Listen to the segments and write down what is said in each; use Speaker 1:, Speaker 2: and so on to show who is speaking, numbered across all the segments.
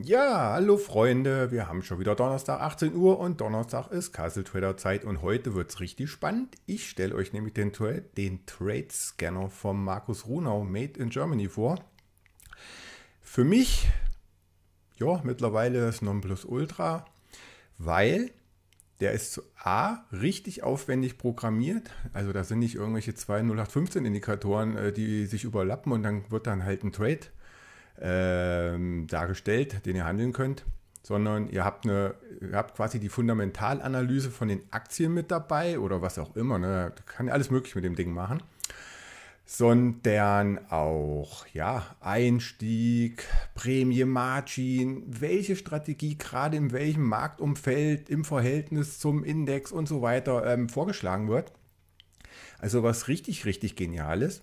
Speaker 1: Ja, hallo Freunde, wir haben schon wieder Donnerstag 18 Uhr und Donnerstag ist Castle Trader Zeit und heute wird es richtig spannend. Ich stelle euch nämlich den, Tra den Trade Scanner von Markus Runau Made in Germany vor. Für mich, ja, mittlerweile das Nonplusultra, weil der ist zu A, richtig aufwendig programmiert. Also da sind nicht irgendwelche 20815 Indikatoren, äh, die sich überlappen und dann wird dann halt ein Trade ähm, dargestellt, den ihr handeln könnt, sondern ihr habt, eine, ihr habt quasi die Fundamentalanalyse von den Aktien mit dabei oder was auch immer. Ne? Kann alles möglich mit dem Ding machen. Sondern auch ja, Einstieg, Prämie, Margin, welche Strategie gerade in welchem Marktumfeld im Verhältnis zum Index und so weiter ähm, vorgeschlagen wird. Also was richtig, richtig genial ist.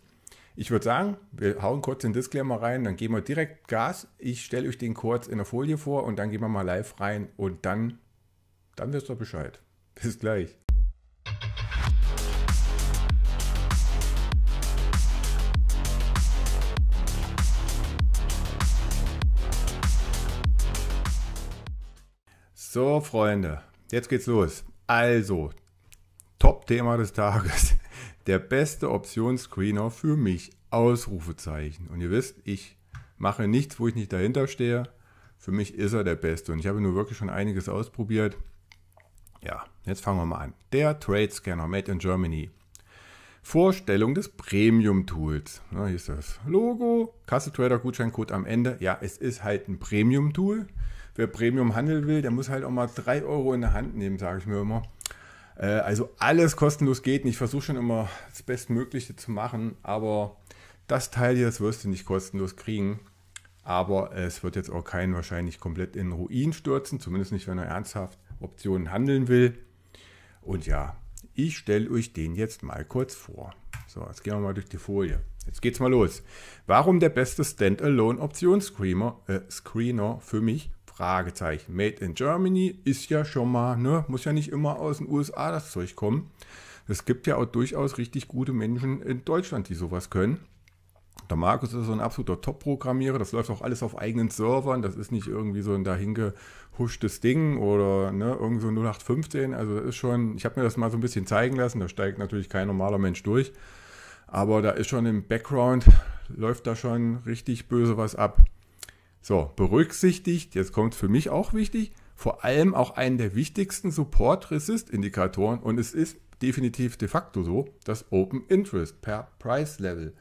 Speaker 1: Ich würde sagen, wir hauen kurz den Disclaimer rein, dann geben wir direkt Gas. Ich stelle euch den kurz in der Folie vor und dann gehen wir mal live rein und dann, dann wisst ihr Bescheid. Bis gleich. So, Freunde, jetzt geht's los. Also, Top-Thema des Tages der beste Optionsscreener für mich. Ausrufezeichen. Und ihr wisst, ich mache nichts, wo ich nicht dahinter stehe. Für mich ist er der beste. Und ich habe nur wirklich schon einiges ausprobiert. Ja, jetzt fangen wir mal an. Der Trade Scanner Made in Germany. Vorstellung des Premium-Tools. Ja, hier ist das Logo, Kasse Trader Gutscheincode am Ende. Ja, es ist halt ein Premium-Tool. Wer Premium handeln will, der muss halt auch mal 3 Euro in der Hand nehmen, sage ich mir immer. Äh, also alles kostenlos geht. Und ich versuche schon immer das Bestmögliche zu machen, aber das Teil hier, das wirst du nicht kostenlos kriegen. Aber es wird jetzt auch keinen wahrscheinlich komplett in Ruin stürzen, zumindest nicht, wenn er ernsthaft Optionen handeln will. Und ja, ich stelle euch den jetzt mal kurz vor. So, jetzt gehen wir mal durch die Folie. Jetzt geht's mal los. Warum der beste Standalone Options Screener, äh, Screener für mich? Fragezeichen. Made in Germany ist ja schon mal, ne, muss ja nicht immer aus den USA das Zeug kommen. Es gibt ja auch durchaus richtig gute Menschen in Deutschland, die sowas können. Der Markus ist so ein absoluter Top-Programmierer. Das läuft auch alles auf eigenen Servern. Das ist nicht irgendwie so ein dahingehuschtes Ding oder ne, irgend so 0815. Also das ist schon, ich habe mir das mal so ein bisschen zeigen lassen. Da steigt natürlich kein normaler Mensch durch. Aber da ist schon im Background, läuft da schon richtig böse was ab. So, berücksichtigt, jetzt kommt für mich auch wichtig, vor allem auch einen der wichtigsten Support-Resist-Indikatoren und es ist definitiv de facto so, das Open Interest per Price Level.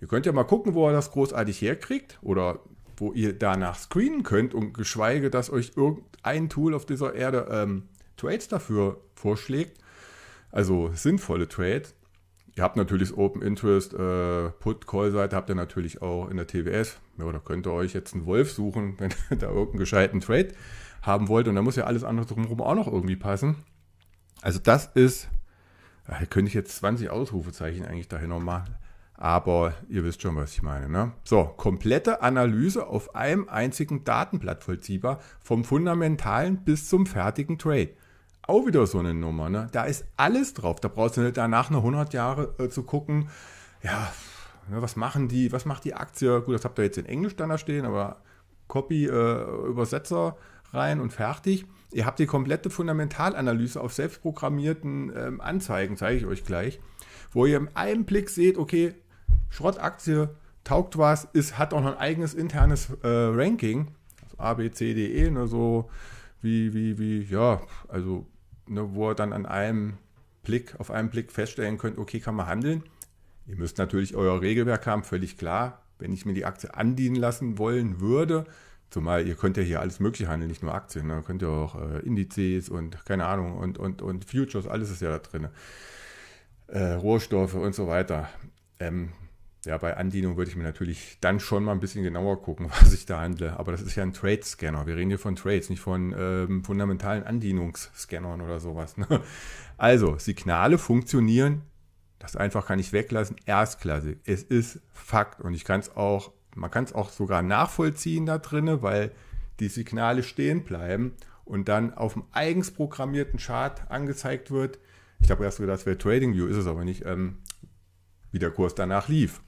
Speaker 1: Ihr könnt ja mal gucken, wo ihr das großartig herkriegt oder wo ihr danach screenen könnt und geschweige, dass euch irgendein Tool auf dieser Erde ähm, Trades dafür vorschlägt, also sinnvolle Trades. Ihr habt natürlich das Open Interest äh, Put Call Seite, habt ihr natürlich auch in der TWS. Ja, oder könnt ihr euch jetzt einen Wolf suchen, wenn ihr da irgendeinen gescheiten Trade haben wollt. Und da muss ja alles andere drumherum auch noch irgendwie passen. Also das ist, da könnte ich jetzt 20 Ausrufezeichen eigentlich dahin nochmal. Aber ihr wisst schon, was ich meine. Ne? So, komplette Analyse auf einem einzigen Datenblatt vollziehbar, vom fundamentalen bis zum fertigen Trade auch wieder so eine Nummer. Ne? Da ist alles drauf. Da brauchst du nicht danach noch 100 Jahre äh, zu gucken, ja, ne, was machen die, was macht die Aktie? Gut, das habt ihr jetzt in Englisch dann da stehen, aber Copy, äh, Übersetzer rein und fertig. Ihr habt die komplette Fundamentalanalyse auf selbstprogrammierten ähm, Anzeigen, zeige ich euch gleich, wo ihr im einem Blick seht, okay, Schrottaktie taugt was, ist, hat auch noch ein eigenes internes äh, Ranking, also A, B, C, D, E, ne, so wie, wie, wie, ja, also ne, wo ihr dann an einem Blick, auf einen Blick feststellen könnt, okay, kann man handeln. Ihr müsst natürlich euer Regelwerk haben, völlig klar. Wenn ich mir die Aktie andienen lassen wollen würde, zumal ihr könnt ja hier alles mögliche handeln, nicht nur Aktien, ne? könnt ihr auch äh, Indizes und keine Ahnung und, und, und Futures, alles ist ja da drin. Äh, Rohstoffe und so weiter. Ähm, ja, bei Anlehnung würde ich mir natürlich dann schon mal ein bisschen genauer gucken, was ich da handle. Aber das ist ja ein Trade-Scanner. Wir reden hier von Trades, nicht von ähm, fundamentalen Andienungsscannern oder sowas. Ne? Also, Signale funktionieren. Das einfach kann ich weglassen. Erstklassig. Es ist Fakt. Und ich kann es auch, man kann es auch sogar nachvollziehen da drinne, weil die Signale stehen bleiben und dann auf dem eigens programmierten Chart angezeigt wird. Ich habe erst gedacht, das wäre View, ist es aber nicht, ähm, wie der Kurs danach lief.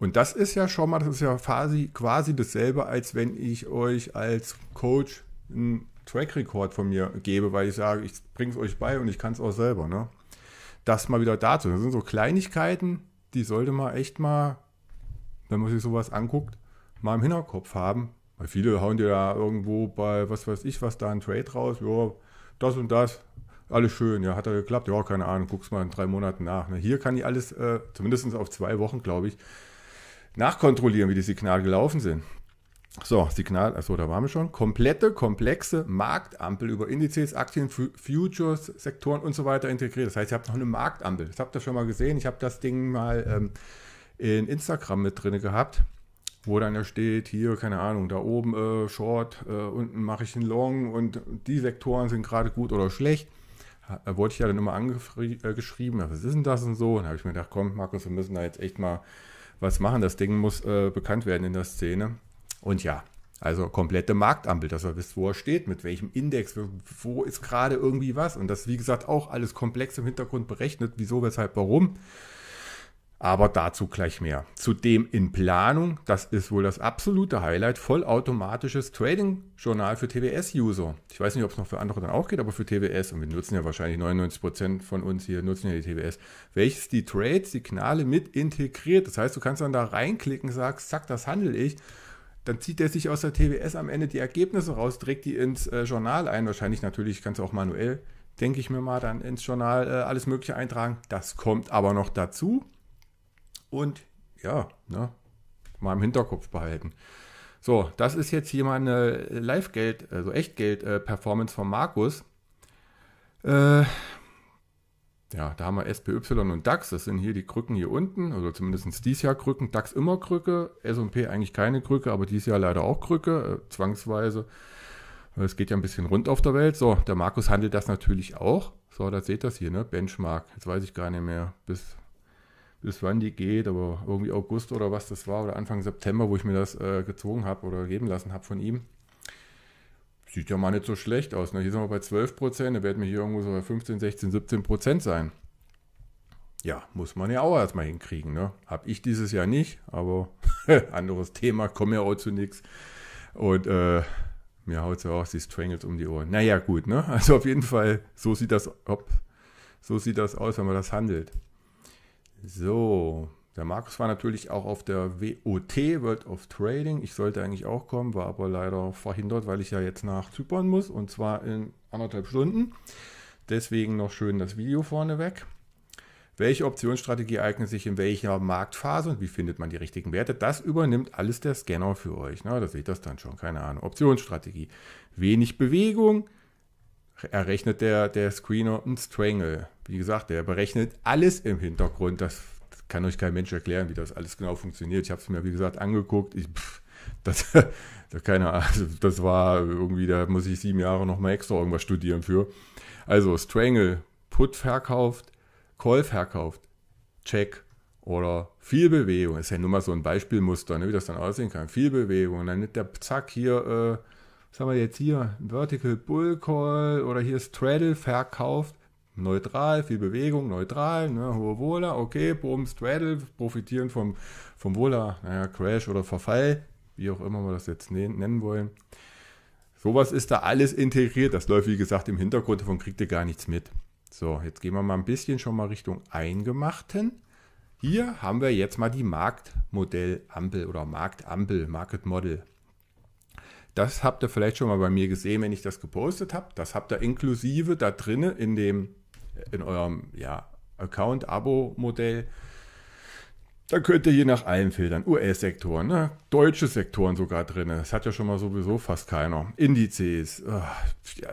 Speaker 1: Und das ist ja schon mal, das ist ja quasi, quasi dasselbe, als wenn ich euch als Coach einen Track-Record von mir gebe, weil ich sage, ich bringe es euch bei und ich kann es auch selber. Ne? Das mal wieder dazu. Das sind so Kleinigkeiten, die sollte man echt mal, wenn man sich sowas anguckt, mal im Hinterkopf haben. Weil viele hauen dir da irgendwo bei, was weiß ich, was da ein Trade raus, ja, das und das, alles schön, ja, hat er geklappt, ja, keine Ahnung, guck's mal in drei Monaten nach. Ne? Hier kann ich alles, äh, zumindest auf zwei Wochen, glaube ich, nachkontrollieren, wie die Signale gelaufen sind. So, Signal, also da waren wir schon. Komplette, komplexe Marktampel über Indizes, Aktien, Futures, Sektoren und so weiter integriert. Das heißt, ihr habt noch eine Marktampel. Das habt ihr schon mal gesehen. Ich habe das Ding mal ähm, in Instagram mit drin gehabt, wo dann da steht, hier, keine Ahnung, da oben äh, Short, äh, unten mache ich einen Long und die Sektoren sind gerade gut oder schlecht. Da wollte ich ja dann immer angeschrieben, äh, was ist denn das und so? Und habe ich mir gedacht, komm, Markus, wir müssen da jetzt echt mal was machen. Das Ding muss äh, bekannt werden in der Szene. Und ja, also komplette Marktampel, dass ihr wisst, wo er steht, mit welchem Index, wo ist gerade irgendwie was. Und das, wie gesagt, auch alles komplex im Hintergrund berechnet, wieso, weshalb, warum. Aber dazu gleich mehr. Zudem in Planung, das ist wohl das absolute Highlight, vollautomatisches Trading-Journal für TWS-User. Ich weiß nicht, ob es noch für andere dann auch geht, aber für TWS, und wir nutzen ja wahrscheinlich 99% von uns hier, nutzen ja die TWS, welches die Trade-Signale mit integriert. Das heißt, du kannst dann da reinklicken, sagst, zack, das handle ich dann zieht er sich aus der TWS am Ende die Ergebnisse raus, trägt die ins äh, Journal ein. Wahrscheinlich natürlich kannst du auch manuell, denke ich mir mal, dann ins Journal äh, alles Mögliche eintragen. Das kommt aber noch dazu und ja, ne, mal im Hinterkopf behalten. So, das ist jetzt hier mal eine Live-Geld, also Echtgeld-Performance äh, von Markus. Äh, ja, da haben wir SPY und DAX. Das sind hier die Krücken hier unten, also zumindest dieses Jahr Krücken. DAX immer Krücke, SP eigentlich keine Krücke, aber dieses Jahr leider auch Krücke, äh, zwangsweise. Äh, es geht ja ein bisschen rund auf der Welt. So, der Markus handelt das natürlich auch. So, da seht ihr das hier, ne? Benchmark. Jetzt weiß ich gar nicht mehr, bis bis wann die geht, aber irgendwie August oder was das war, oder Anfang September, wo ich mir das äh, gezogen habe oder geben lassen habe von ihm. Sieht ja mal nicht so schlecht aus. Ne? Hier sind wir bei 12 Prozent, da werden wir hier irgendwo so bei 15, 16, 17 Prozent sein. Ja, muss man ja auch erstmal hinkriegen. Ne? Habe ich dieses Jahr nicht, aber anderes Thema, komme ja auch zu nichts. Und äh, mir haut es ja auch die Strangles um die Ohren. Naja, gut, ne? Also auf jeden Fall, so sieht das, ob, so sieht das aus, wenn man das handelt. So, der Markus war natürlich auch auf der WOT, World of Trading. Ich sollte eigentlich auch kommen, war aber leider verhindert, weil ich ja jetzt nach Zypern muss und zwar in anderthalb Stunden. Deswegen noch schön das Video vorneweg. Welche Optionsstrategie eignet sich in welcher Marktphase und wie findet man die richtigen Werte? Das übernimmt alles der Scanner für euch. Na, da seht ihr das dann schon. Keine Ahnung. Optionsstrategie. Wenig Bewegung, errechnet der, der Screener einen Strangle. Wie gesagt, der berechnet alles im Hintergrund. Das kann euch kein Mensch erklären, wie das alles genau funktioniert. Ich habe es mir, wie gesagt, angeguckt. Ich, pff, das, das, keine Ahnung, also das war irgendwie, da muss ich sieben Jahre nochmal extra irgendwas studieren für. Also Strangle, Put verkauft, Call verkauft, Check oder viel Bewegung. Das ist ja nur mal so ein Beispielmuster, ne, wie das dann aussehen kann. Viel Bewegung. Und dann nimmt der Zack hier äh, was haben wir jetzt hier? Vertical Bull Call oder hier ist Straddle verkauft. Neutral, viel Bewegung, neutral, ne, hohe Wohler, okay, Boom, Straddle, profitieren vom, vom Wohler, naja, Crash oder Verfall, wie auch immer wir das jetzt nennen wollen. Sowas ist da alles integriert. Das läuft, wie gesagt, im Hintergrund, davon kriegt ihr gar nichts mit. So, jetzt gehen wir mal ein bisschen schon mal Richtung Eingemachten. Hier haben wir jetzt mal die Marktmodellampel oder Marktampel, Market Model. Das habt ihr vielleicht schon mal bei mir gesehen, wenn ich das gepostet habe. Das habt ihr inklusive da drin in dem äh, in eurem ja, Account-Abo-Modell. Da könnt ihr hier nach allen filtern. US-Sektoren, ne? deutsche Sektoren sogar drin. Das hat ja schon mal sowieso fast keiner. Indizes, äh,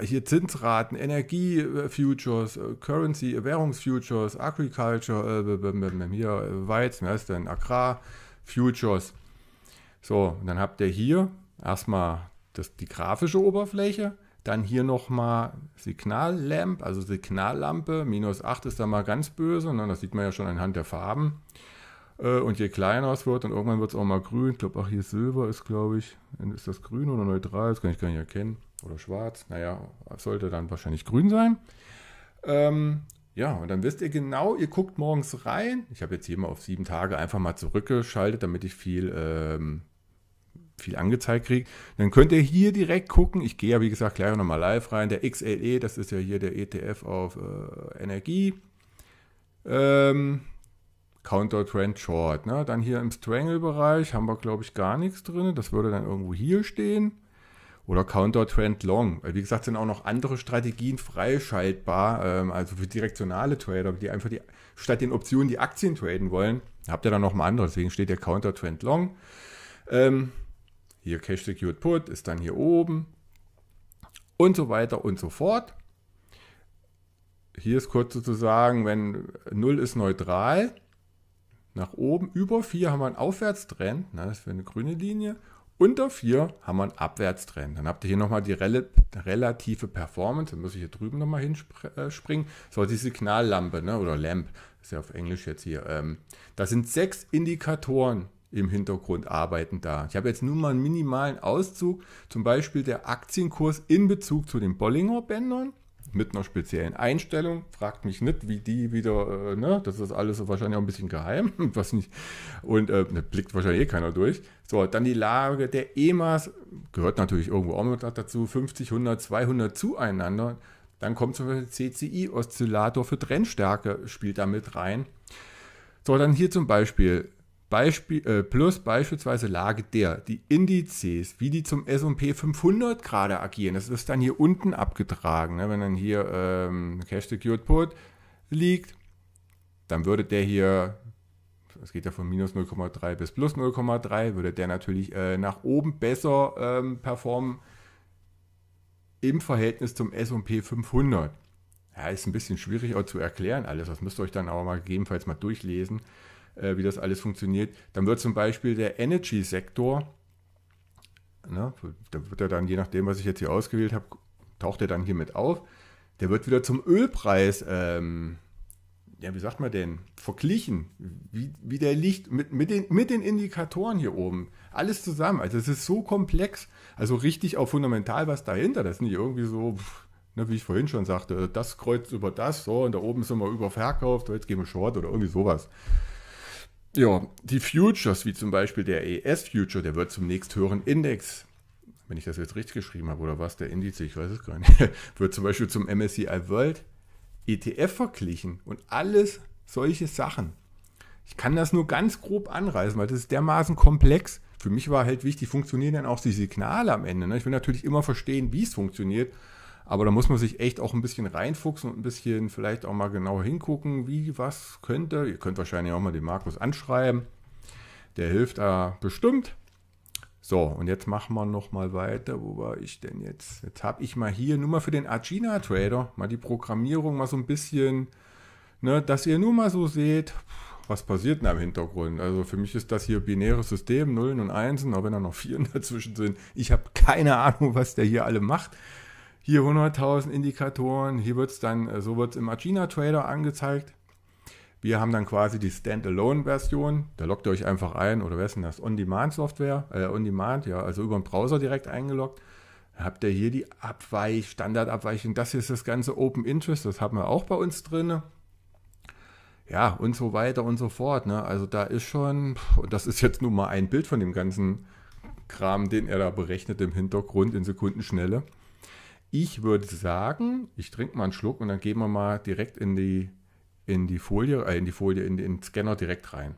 Speaker 1: hier Zinsraten, Energie-Futures, äh, äh, Currency, Währungsfutures, Agriculture, äh, hier Weizen, was ist denn? Agrar-Futures. So, und dann habt ihr hier erstmal das, die grafische Oberfläche. Dann hier nochmal Signallamp, also Signallampe. Minus 8 ist da mal ganz böse. Ne? Das sieht man ja schon anhand der Farben. Äh, und je kleiner es wird, dann irgendwann wird es auch mal grün. Ich glaube, ach, hier Silber ist, glaube ich. Ist das grün oder neutral? Das kann ich gar nicht erkennen. Oder schwarz. Naja, sollte dann wahrscheinlich grün sein. Ähm, ja, und dann wisst ihr genau, ihr guckt morgens rein. Ich habe jetzt hier mal auf sieben Tage einfach mal zurückgeschaltet, damit ich viel ähm, viel angezeigt kriegt, dann könnt ihr hier direkt gucken. Ich gehe ja, wie gesagt, gleich nochmal live rein. Der XLE, das ist ja hier der ETF auf äh, Energie. Ähm, Counter Trend Short. Ne? Dann hier im Strangle-Bereich haben wir, glaube ich, gar nichts drin. Das würde dann irgendwo hier stehen. Oder Counter Trend Long. Wie gesagt, sind auch noch andere Strategien freischaltbar. Ähm, also für direktionale Trader, die einfach die, statt den Optionen die Aktien traden wollen, habt ihr dann nochmal andere. Deswegen steht der Counter Trend Long. Ähm, hier Cash Secured Put ist dann hier oben und so weiter und so fort. Hier ist kurz sozusagen, wenn 0 ist neutral, nach oben über 4 haben wir einen Aufwärtstrend, na, das wäre eine grüne Linie. Unter 4 haben wir einen Abwärtstrend. Dann habt ihr hier nochmal die rel relative Performance. Dann muss ich hier drüben nochmal hinspringen. Äh, so, die Signallampe ne? oder Lamp, ist ja auf Englisch jetzt hier. Ähm, das sind sechs Indikatoren, im Hintergrund arbeiten da. Ich habe jetzt nur mal einen minimalen Auszug, zum Beispiel der Aktienkurs in Bezug zu den Bollinger Bändern mit einer speziellen Einstellung. Fragt mich nicht, wie die wieder, äh, ne, das ist alles wahrscheinlich auch ein bisschen geheim, was nicht, und äh, ne, blickt wahrscheinlich eh keiner durch. So, dann die Lage der EMAs, gehört natürlich irgendwo auch noch dazu, 50, 100, 200 zueinander. Dann kommt zum Beispiel CCI-Oszillator für Trennstärke, spielt da mit rein. So, dann hier zum Beispiel Beispiel, äh, plus beispielsweise Lage der, die Indizes, wie die zum S&P 500 gerade agieren. Das ist dann hier unten abgetragen. Ne? Wenn dann hier ähm, Cash Secured Put liegt, dann würde der hier, es geht ja von minus 0,3 bis plus 0,3, würde der natürlich äh, nach oben besser ähm, performen im Verhältnis zum S&P 500. Ja, ist ein bisschen schwierig auch zu erklären alles. Das müsst ihr euch dann aber mal gegebenenfalls mal durchlesen äh, wie das alles funktioniert, dann wird zum Beispiel der Energy-Sektor, ne, da wird er dann, je nachdem, was ich jetzt hier ausgewählt habe, taucht er dann hiermit auf, der wird wieder zum Ölpreis, ähm, ja, wie sagt man denn, verglichen, wie, wie der liegt mit, mit, den, mit den Indikatoren hier oben. Alles zusammen. Also es ist so komplex, also richtig auch fundamental was dahinter. Das ist nicht irgendwie so, pff, ne, wie ich vorhin schon sagte, das kreuzt über das, so, und da oben sind wir überverkauft, jetzt gehen wir short oder irgendwie sowas. Ja, die Futures, wie zum Beispiel der ES-Future, der wird zum nächsthöheren Index, wenn ich das jetzt richtig geschrieben habe oder was, der Indiz, ich weiß es gar nicht, wird zum Beispiel zum MSCI World ETF verglichen und alles solche Sachen. Ich kann das nur ganz grob anreißen, weil das ist dermaßen komplex. Für mich war halt wichtig, funktionieren dann auch die Signale am Ende. Ne? Ich will natürlich immer verstehen, wie es funktioniert. Aber da muss man sich echt auch ein bisschen reinfuchsen und ein bisschen vielleicht auch mal genau hingucken, wie was könnte. Ihr könnt wahrscheinlich auch mal den Markus anschreiben. Der hilft da bestimmt. So, und jetzt machen wir nochmal weiter. Wo war ich denn jetzt? Jetzt habe ich mal hier nur mal für den Argina Trader mal die Programmierung mal so ein bisschen, ne, dass ihr nur mal so seht, was passiert denn im Hintergrund. Also für mich ist das hier binäres System, Nullen und Einsen, auch wenn da noch Vieren dazwischen sind. Ich habe keine Ahnung, was der hier alle macht hier 100.000 Indikatoren, hier wird es dann, äh, so wird es im Agena Trader angezeigt. Wir haben dann quasi die Standalone-Version, da loggt ihr euch einfach ein oder wer ist denn das? On-Demand-Software, äh, On-Demand, ja, also über den Browser direkt eingeloggt. Dann habt ihr hier die Abweich, Standardabweichung, das hier ist das ganze Open Interest, das haben wir auch bei uns drin. Ja, und so weiter und so fort. Ne? Also da ist schon, und das ist jetzt nur mal ein Bild von dem ganzen Kram, den er da berechnet im Hintergrund in Sekundenschnelle. Ich würde sagen, ich trinke mal einen Schluck und dann gehen wir mal direkt in die, in die Folie, äh, in die Folie, in, den Scanner direkt rein.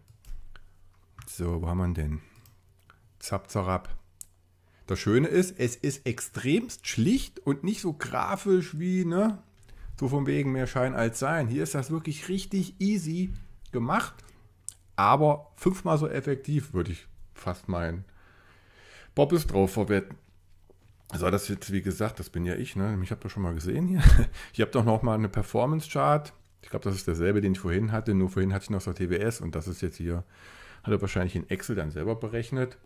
Speaker 1: So, wo haben wir denn? Zap, zarab. Das Schöne ist, es ist extremst schlicht und nicht so grafisch wie, ne? So von wegen mehr Schein als Sein. Hier ist das wirklich richtig easy gemacht, aber fünfmal so effektiv, würde ich fast meinen. Bob ist drauf verwetten. So, also das jetzt, wie gesagt, das bin ja ich, ne? Ich habe das schon mal gesehen hier. Ich habe doch noch mal eine Performance-Chart. Ich glaube, das ist derselbe, den ich vorhin hatte, nur vorhin hatte ich noch so TWS und das ist jetzt hier, hat er wahrscheinlich in Excel dann selber berechnet.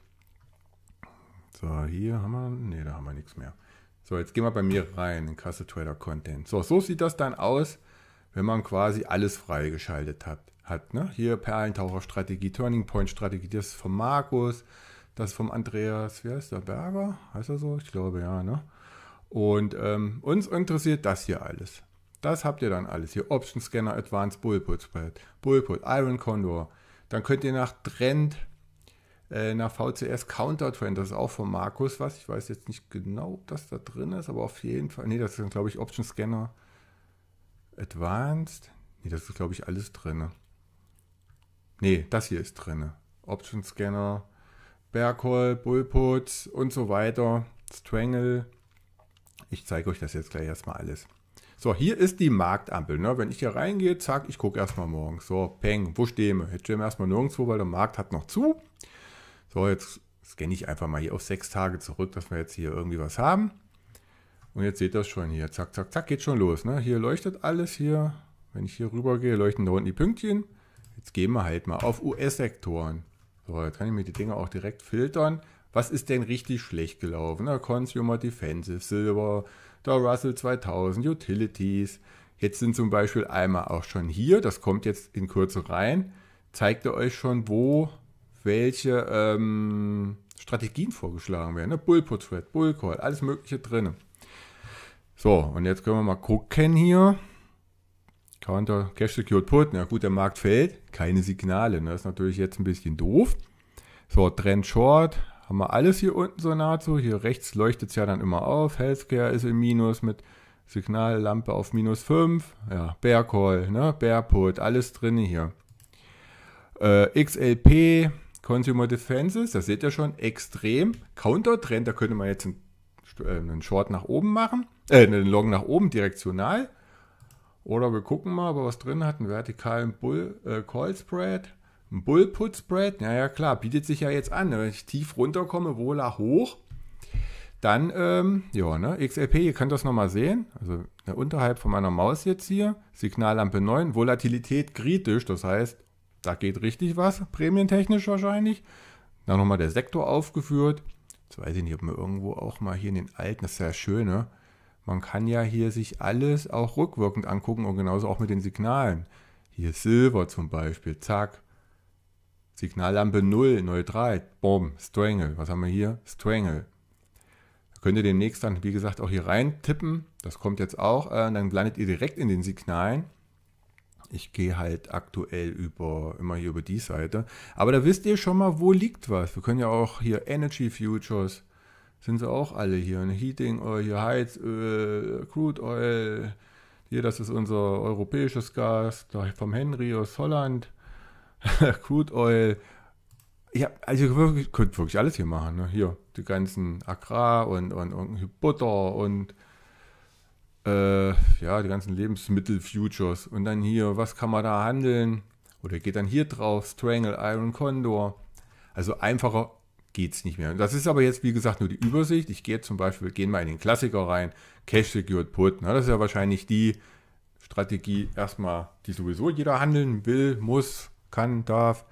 Speaker 1: So, hier haben wir, ne, da haben wir nichts mehr. So, jetzt gehen wir bei mir rein in Kasse Trader Content. So, so sieht das dann aus, wenn man quasi alles freigeschaltet hat. hat ne? Hier Perlentaucher Strategie, Turning Point Strategie, das ist von Markus. Das vom Andreas, wer ist der Berger? Heißt er so? Ich glaube ja, ne? Und ähm, uns interessiert das hier alles. Das habt ihr dann alles hier. Option Scanner, Advanced Bullput Spread, Bullput, Iron Condor. Dann könnt ihr nach Trend, äh, nach VCS Counter Trend, das ist auch von Markus was. Ich weiß jetzt nicht genau, ob das da drin ist, aber auf jeden Fall. Ne, das ist glaube ich Option Scanner Advanced. Ne, das ist glaube ich alles drin. Ne, das hier ist drin. Option Scanner Berghol, Bullput und so weiter, Strangle. Ich zeige euch das jetzt gleich erstmal alles. So, hier ist die Marktampel. Ne? Wenn ich hier reingehe, zack, ich gucke erstmal morgen. So, peng, wo stehen wir? Jetzt stehen wir erstmal nirgendwo, weil der Markt hat noch zu. So, jetzt scanne ich einfach mal hier auf sechs Tage zurück, dass wir jetzt hier irgendwie was haben. Und jetzt seht ihr es schon hier. Zack, zack, zack, geht schon los. Ne? Hier leuchtet alles hier. Wenn ich hier rüber gehe, leuchten da unten die Pünktchen. Jetzt gehen wir halt mal auf US-Sektoren. So, jetzt kann ich mir die Dinge auch direkt filtern. Was ist denn richtig schlecht gelaufen? Na, Consumer Defensive, Silver, der Russell 2000, Utilities. Jetzt sind zum Beispiel einmal auch schon hier, das kommt jetzt in Kürze rein, zeigt er euch schon, wo welche ähm, Strategien vorgeschlagen werden. Ne? bull Thread, Bull-Call, alles Mögliche drin. So, und jetzt können wir mal gucken hier. Counter Cash Secured Put, na gut, der Markt fällt, keine Signale, ne? das ist natürlich jetzt ein bisschen doof. So, Trend Short, haben wir alles hier unten so nahezu, hier rechts leuchtet es ja dann immer auf, Healthcare ist im Minus mit Signallampe auf minus 5, ja, Bear Call, ne? Bear Put, alles drin hier. Äh, XLP, Consumer Defenses, das seht ihr schon, extrem. Counter Trend, da könnte man jetzt äh, einen Short nach oben machen, äh, einen Long nach oben, direktional. Oder wir gucken mal, ob er was drin hat, einen vertikalen Bull, äh, Call Spread, ein Bull Put Spread. Ja, ja, klar, bietet sich ja jetzt an. Wenn ich tief runterkomme, Wohler hoch, dann, ähm, ja, ne, XLP, ihr könnt das nochmal sehen. Also ja, unterhalb von meiner Maus jetzt hier, Signallampe 9, Volatilität kritisch, das heißt, da geht richtig was, prämientechnisch wahrscheinlich. Dann nochmal der Sektor aufgeführt. Jetzt weiß ich nicht, ob wir irgendwo auch mal hier in den alten, das ist ja schön, ne? Man kann ja hier sich alles auch rückwirkend angucken und genauso auch mit den Signalen. Hier Silber zum Beispiel, zack. Signallampe 0, neutral, Bomb, Strangle. Was haben wir hier? Strangle. Da könnt ihr demnächst dann, wie gesagt, auch hier rein tippen. Das kommt jetzt auch. Äh, dann landet ihr direkt in den Signalen. Ich gehe halt aktuell über, immer hier über die Seite. Aber da wisst ihr schon mal, wo liegt was. Wir können ja auch hier Energy Futures, sind sie auch alle hier. Und ne, Heating Oil, Heizöl, äh, Crude Oil, hier, das ist unser europäisches Gas, vom Henry aus Holland, Crude Oil. Ja, also wirklich, könnt wirklich alles hier machen. Ne? Hier, die ganzen Agrar und, und, und Butter und äh, ja, die ganzen Lebensmittel-Futures. Und dann hier, was kann man da handeln? Oder geht dann hier drauf, Strangle Iron Condor. Also einfacher geht es nicht mehr. Das ist aber jetzt, wie gesagt, nur die Übersicht. Ich gehe zum Beispiel, gehen mal in den Klassiker rein, Cash Secured Put. Na, ne? das ist ja wahrscheinlich die Strategie erstmal, die sowieso jeder handeln will, muss, kann, darf.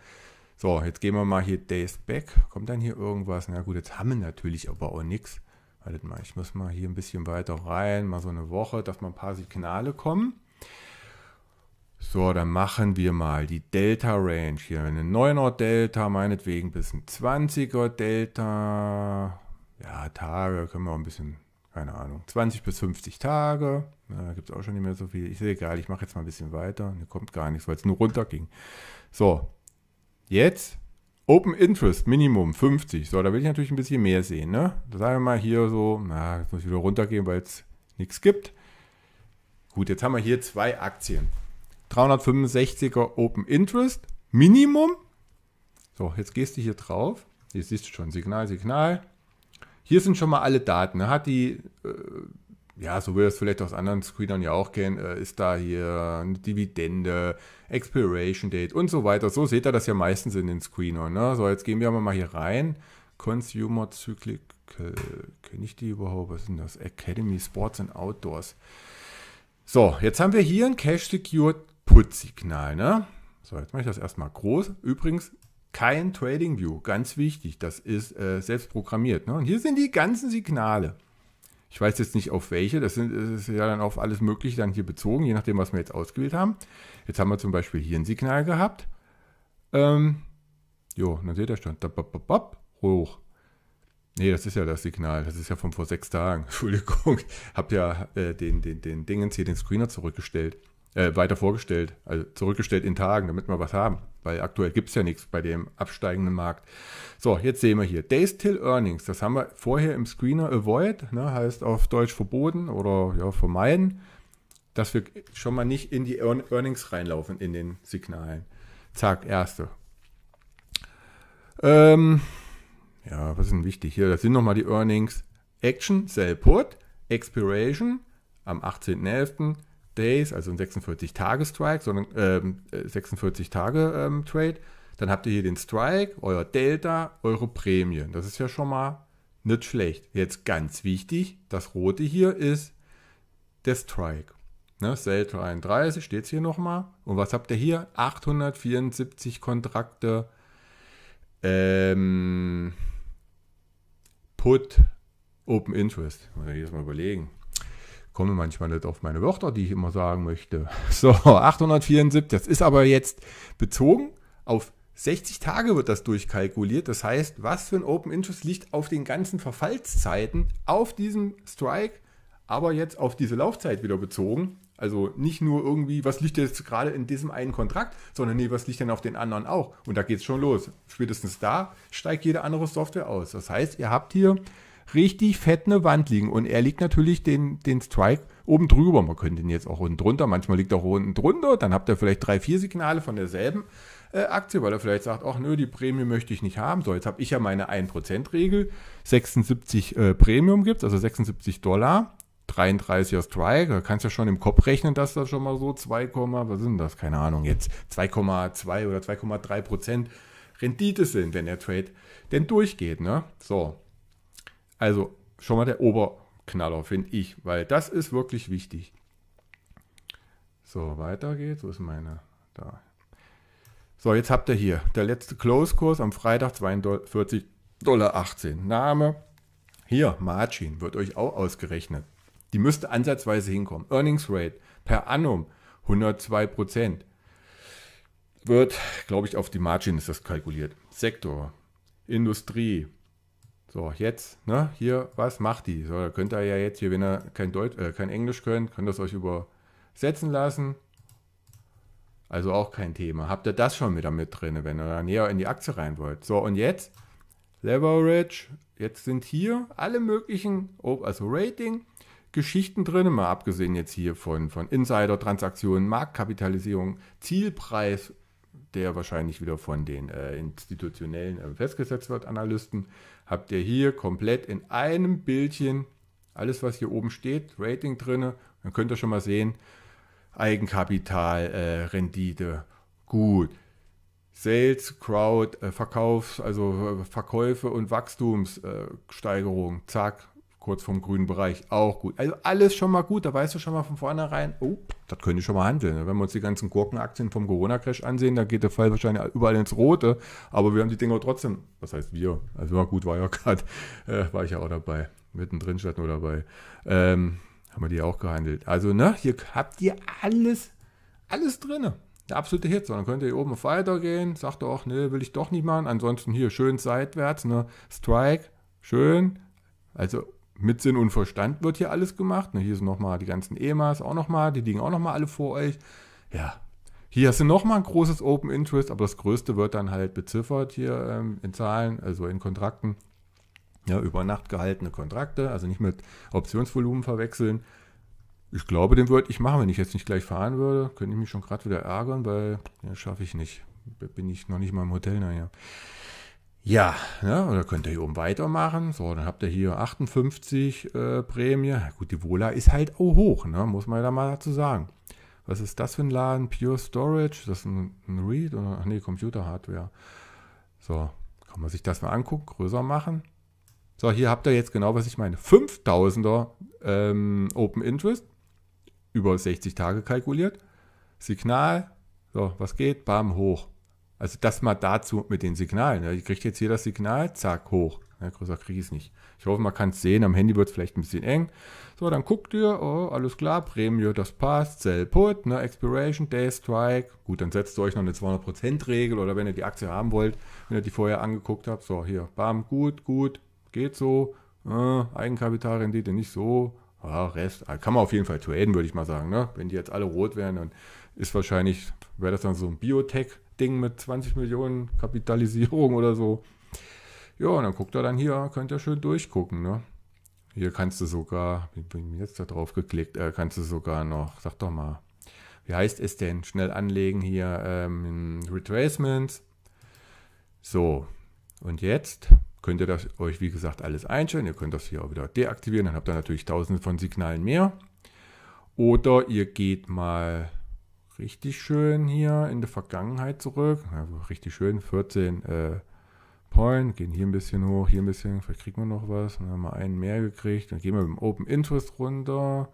Speaker 1: So, jetzt gehen wir mal hier Days Back. Kommt dann hier irgendwas? Na gut, jetzt haben wir natürlich aber auch nichts. Wartet mal, ich muss mal hier ein bisschen weiter rein, mal so eine Woche, dass mal ein paar Signale kommen. So, dann machen wir mal die Delta Range hier. Eine 9er Delta, meinetwegen bis ein 20er Delta. Ja, Tage können wir auch ein bisschen, keine Ahnung, 20 bis 50 Tage. Da gibt es auch schon nicht mehr so viel. Ist egal, ich mache jetzt mal ein bisschen weiter. Hier kommt gar nichts, weil es nur runterging. So, jetzt Open Interest Minimum 50. So, da will ich natürlich ein bisschen mehr sehen. Ne? Da sagen wir mal hier so, na, jetzt muss ich wieder runtergehen, weil es nichts gibt. Gut, jetzt haben wir hier zwei Aktien. 365er Open Interest Minimum. So, jetzt gehst du hier drauf. Hier siehst du schon Signal, Signal. Hier sind schon mal alle Daten. Hat die, äh, ja, so würde es vielleicht aus anderen Screenern ja auch gehen, äh, ist da hier eine Dividende, Expiration Date und so weiter. So seht ihr das ja meistens in den Screenern. Ne? So, jetzt gehen wir mal hier rein. Consumer Cyclical, äh, kenne ich die überhaupt? Was ist denn das? Academy Sports and Outdoors. So, jetzt haben wir hier ein Cash Secured Putzsignal. Ne? So, jetzt mache ich das erstmal groß. Übrigens, kein Trading View, ganz wichtig, das ist äh, selbst programmiert. Ne? Und hier sind die ganzen Signale. Ich weiß jetzt nicht auf welche, das, sind, das ist ja dann auf alles Mögliche dann hier bezogen, je nachdem, was wir jetzt ausgewählt haben. Jetzt haben wir zum Beispiel hier ein Signal gehabt. Ähm, jo, dann seht ihr schon, da, bop, bop, bop, hoch. Nee, das ist ja das Signal, das ist ja von vor sechs Tagen. Entschuldigung, hab ja äh, den, den, den Dingens hier, den Screener zurückgestellt äh, weiter vorgestellt, also zurückgestellt in Tagen, damit wir was haben. Weil aktuell gibt es ja nichts bei dem absteigenden Markt. So, jetzt sehen wir hier Days Till Earnings. Das haben wir vorher im Screener Avoid, ne, heißt auf Deutsch verboten oder ja, vermeiden, dass wir schon mal nicht in die Earnings reinlaufen in den Signalen. Zack, erste. Ähm, ja, was ist denn wichtig hier? Das sind nochmal die Earnings. Action, Sell Put, Expiration am 18.11. Days, also ein 46-Tage-Strike, sondern ähm, 46-Tage-Trade. Äh, ähm, dann habt ihr hier den Strike, euer Delta, eure Prämien. Das ist ja schon mal nicht schlecht. Jetzt ganz wichtig, das rote hier ist der Strike. Ne, Sale 33 steht es hier nochmal. Und was habt ihr hier? 874 Kontrakte. Ähm, Put Open Interest. Muss ich jetzt mal überlegen komme manchmal nicht auf meine Wörter, die ich immer sagen möchte. So, 874, das ist aber jetzt bezogen auf 60 Tage wird das durchkalkuliert. Das heißt, was für ein Open Interest liegt auf den ganzen Verfallszeiten, auf diesem Strike, aber jetzt auf diese Laufzeit wieder bezogen. Also nicht nur irgendwie, was liegt jetzt gerade in diesem einen Kontrakt, sondern nee, was liegt denn auf den anderen auch? Und da geht es schon los. Spätestens da steigt jede andere Software aus. Das heißt, ihr habt hier richtig fett eine Wand liegen. Und er liegt natürlich den, den Strike oben drüber. Man könnte ihn jetzt auch unten drunter, manchmal liegt er auch unten drunter. Dann habt ihr vielleicht drei, vier Signale von derselben äh, Aktie, weil er vielleicht sagt, ach nö, die Prämie möchte ich nicht haben. So, jetzt habe ich ja meine 1%-Regel. 76 äh, Premium gibt es, also 76 Dollar. 33er Strike, da kannst du ja schon im Kopf rechnen, dass das schon mal so 2, was sind das? Keine Ahnung, jetzt 2,2 oder 2,3 Prozent Rendite sind, wenn der Trade denn durchgeht, ne? So. Also schon mal der Oberknaller, finde ich, weil das ist wirklich wichtig. So, weiter geht's. Wo ist meine? Da. So, jetzt habt ihr hier der letzte Close-Kurs am Freitag 42,18 Dollar. Name. Hier, Margin, wird euch auch ausgerechnet. Die müsste ansatzweise hinkommen. Earnings Rate per annum 102 Prozent. Wird, glaube ich, auf die Margin ist das kalkuliert. Sektor, Industrie, so, jetzt, ne, hier, was macht die? So, da könnt ihr ja jetzt hier, wenn ihr kein, Deutsch, äh, kein Englisch könnt, könnt ihr es euch übersetzen lassen. Also auch kein Thema. Habt ihr das schon wieder mit drin, wenn ihr da näher in die Aktie rein wollt. So, und jetzt Leverage. Jetzt sind hier alle möglichen, also Rating, Geschichten drin, mal abgesehen jetzt hier von, von Insider-Transaktionen, Marktkapitalisierung, Zielpreis, der wahrscheinlich wieder von den äh, institutionellen äh, festgesetzt wird, Analysten, habt ihr hier komplett in einem Bildchen alles, was hier oben steht, Rating drinne. Dann könnt ihr schon mal sehen, Eigenkapital, äh, Rendite, gut. Sales, Crowd, äh, Verkaufs, also äh, Verkäufe und Wachstumssteigerung, äh, zack, kurz vom grünen Bereich, auch gut. Also alles schon mal gut, da weißt du schon mal von vornherein, oh, das könnte schon mal handeln. Wenn wir uns die ganzen Gurkenaktien vom Corona-Crash ansehen, da geht der Fall wahrscheinlich überall ins Rote, aber wir haben die Dinger trotzdem, was heißt wir, also war gut war ja gerade, äh, war ich ja auch dabei, mittendrin statt nur dabei, ähm, haben wir die auch gehandelt. Also, ne, hier habt ihr alles, alles drinne der absolute Hit, sondern könnt ihr hier oben weitergehen, sagt auch, ne, will ich doch nicht machen. Ansonsten hier schön seitwärts, ne, Strike, schön. Also mit Sinn und Verstand wird hier alles gemacht. Ne, hier sind nochmal die ganzen EMAs auch nochmal, die liegen auch nochmal alle vor euch. Ja, hier hast du nochmal ein großes Open Interest, aber das größte wird dann halt beziffert hier ähm, in Zahlen, also in Kontrakten. Ja, über Nacht gehaltene Kontrakte, also nicht mit Optionsvolumen verwechseln. Ich glaube, den würde ich machen, wenn ich jetzt nicht gleich fahren würde. Könnte ich mich schon gerade wieder ärgern, weil ja, schaffe ich nicht. Bin ich noch nicht mal im Hotel, naja. Ja, ne, oder könnt ihr hier oben weitermachen. So, dann habt ihr hier 58 äh, Prämie. Gut, die Vola ist halt auch hoch, ne? muss man ja da mal dazu sagen. Was ist das für ein Laden? Pure Storage? Das ist ein, ein Read? Oder, ach nee, Computer-Hardware. So, kann man sich das mal angucken, größer machen. So, hier habt ihr jetzt genau, was ich meine. 5000er ähm, Open Interest, über 60 Tage kalkuliert. Signal, so, was geht? Bam, hoch. Also das mal dazu mit den Signalen. Ja, ne? ihr kriegt jetzt hier das Signal, zack, hoch. Ja, ne, größer kriege ich es nicht. Ich hoffe, man kann es sehen. Am Handy wird es vielleicht ein bisschen eng. So, dann guckt ihr, oh, alles klar, Prämie, das passt, Sell Put, ne, Expiration, Day Strike. Gut, dann setzt ihr euch noch eine 200%-Regel oder wenn ihr die Aktie haben wollt, wenn ihr die vorher angeguckt habt, so hier, bam, gut, gut, geht so. Äh, Eigenkapitalrendite nicht so. Ah, Rest, also kann man auf jeden Fall traden, würde ich mal sagen. Ne? Wenn die jetzt alle rot wären, dann ist wahrscheinlich, wäre das dann so ein Biotech Ding mit 20 Millionen Kapitalisierung oder so. Ja, und dann guckt er dann hier, könnt ihr schön durchgucken, ne? Hier kannst du sogar, ich bin jetzt da drauf geklickt, äh, kannst du sogar noch, sag doch mal, wie heißt es denn? Schnell anlegen hier, ähm, Retracements. So, und jetzt könnt ihr das euch, wie gesagt, alles einstellen. Ihr könnt das hier auch wieder deaktivieren, dann habt ihr natürlich tausende von Signalen mehr. Oder ihr geht mal richtig schön hier in der Vergangenheit zurück. Also richtig schön, 14 äh, Point, gehen hier ein bisschen hoch, hier ein bisschen, vielleicht kriegen wir noch was. Dann haben wir einen mehr gekriegt. Dann gehen wir mit dem Open Interest runter.